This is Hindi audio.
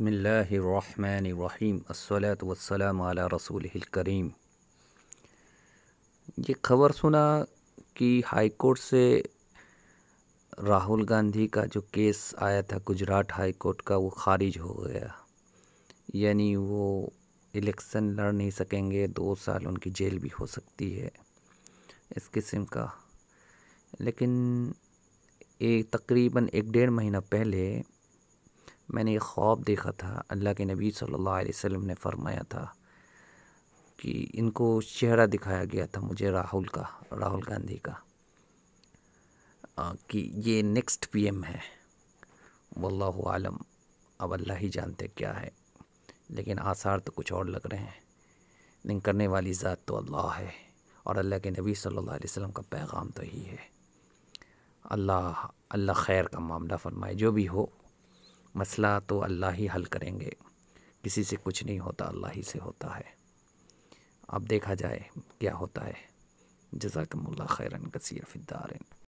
बसमीम असलातम रसूल करीम ये खबर सुना कि हाई कोर्ट से राहुल गांधी का जो केस आया था गुजरात हाई कोर्ट का वो खारिज हो गया यानी वो इलेक्शन लड़ नहीं सकेंगे दो साल उनकी जेल भी हो सकती है इस किस्म का लेकिन एक तकरीबन एक डेढ़ महीना पहले मैंने एक ख्वाब देखा था अल्लाह के नबी सल्लल्लाहु अलैहि वसल्लम ने फरमाया था कि इनको चेहरा दिखाया गया था मुझे राहुल का राहुल गांधी का आ, कि ये नेक्स्ट पीएम है वल्लाहु आलम अब अल्लाह ही जानते क्या है लेकिन आसार तो कुछ और लग रहे हैं लेकिन करने वाली ज़ात तो अल्लाह है और अल्लाह के नबी सल्लल्लाहु अलैहि वसल्लम का पैगाम तो ही है अल्लाह अल्लाह खैर का मामला फरमाए जो भी हो मसला तो अल्लाह ही हल करेंगे किसी से कुछ नहीं होता अल्लाह ही से होता है अब देखा जाए क्या होता है जजाकमल खैरन कसीर फ़िदारन